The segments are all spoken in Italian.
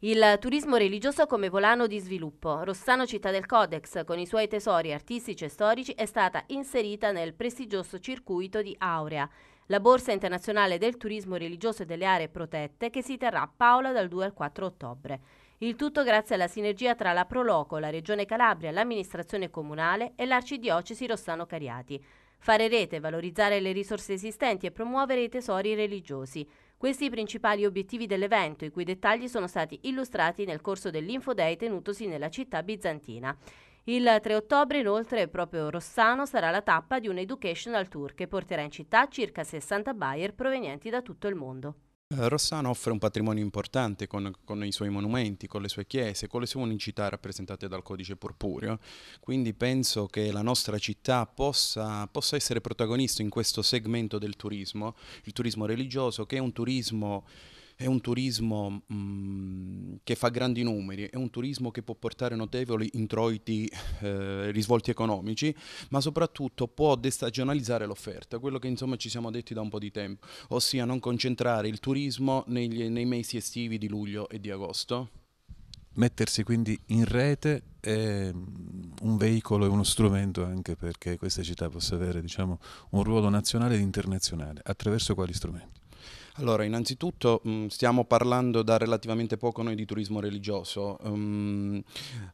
Il turismo religioso come volano di sviluppo. Rossano Città del Codex, con i suoi tesori artistici e storici, è stata inserita nel prestigioso circuito di Aurea, la borsa internazionale del turismo religioso e delle aree protette che si terrà a Paola dal 2 al 4 ottobre. Il tutto grazie alla sinergia tra la Proloco, la Regione Calabria, l'amministrazione comunale e l'arcidiocesi Rossano Cariati. Fare rete, valorizzare le risorse esistenti e promuovere i tesori religiosi. Questi i principali obiettivi dell'evento, i cui dettagli sono stati illustrati nel corso dell'Info Day tenutosi nella città bizantina. Il 3 ottobre inoltre proprio Rossano sarà la tappa di un educational tour che porterà in città circa 60 buyer provenienti da tutto il mondo. Eh, Rossano offre un patrimonio importante con, con, i suoi monumenti, con le sue chiese, con le sue unicità rappresentate dal codice purpureo, quindi penso che la nostra città possa, possa, essere protagonista in questo segmento del turismo, il turismo religioso che è un turismo è un turismo mh, mm, che fa grandi numeri, è un turismo che può portare notevoli introiti, eh, risvolti economici, ma soprattutto può destagionalizzare l'offerta, quello che insomma ci siamo detti da un po' di tempo, ossia non concentrare il turismo negli, nei mesi estivi di luglio e di agosto. Mettersi quindi in rete è mm, un veicolo e uno strumento anche perché questa città possa avere diciamo, un ruolo nazionale ed internazionale. Attraverso quali strumenti? Allora, innanzitutto mm, stiamo parlando da relativamente poco noi di turismo religioso. Mm,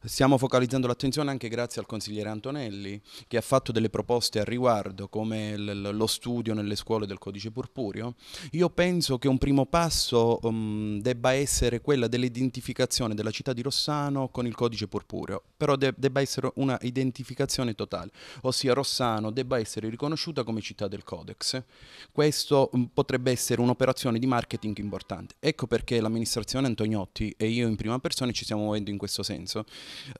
stiamo focalizzando l'attenzione anche grazie al consigliere Antonelli che ha fatto delle proposte al riguardo come lo studio nelle scuole del codice purpureo. Io penso che un primo passo mm, debba essere quella dell'identificazione della città di Rossano con il codice purpureo, però debba essere una identificazione totale, ossia Rossano debba essere riconosciuta come città del Codex. Questo potrebbe essere un'operazione un'operazione di marketing importante. Ecco perché l'amministrazione Antoniotti e io in prima persona ci stiamo muovendo in questo senso,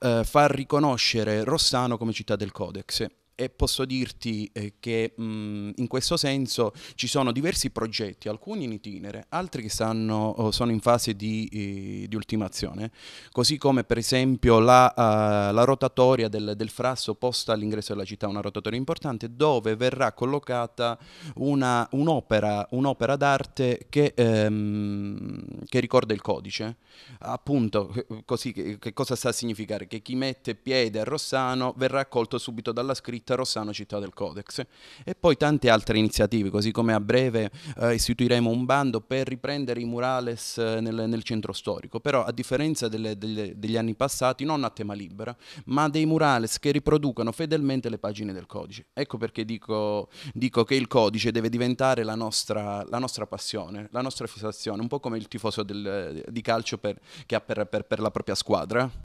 eh, far riconoscere Rossano come città del Codex e posso dirti eh, che mh, in questo senso ci sono diversi progetti, alcuni in itinere, altri che stanno, oh, sono in fase di, eh, di, ultimazione, così come per esempio la, uh, la rotatoria del, del, frasso posta all'ingresso della città, una rotatoria importante, dove verrà collocata una, un'opera, un'opera, d'arte che, ehm, che, ricorda il codice, appunto eh, così che, che cosa sta a significare? Che chi mette piede a Rossano verrà accolto subito dalla scritta Rossano Città del Codex e poi tante altre iniziative, così come a breve eh, istituiremo un bando per riprendere i murales eh, nel, nel centro storico, però a differenza delle, delle, degli anni passati non a tema libera, ma dei murales che riproducono fedelmente le pagine del codice. Ecco perché dico, dico che il codice deve diventare la nostra, la nostra, passione, la nostra fissazione, un po' come il tifoso del, di calcio per, che ha per, per, per la propria squadra.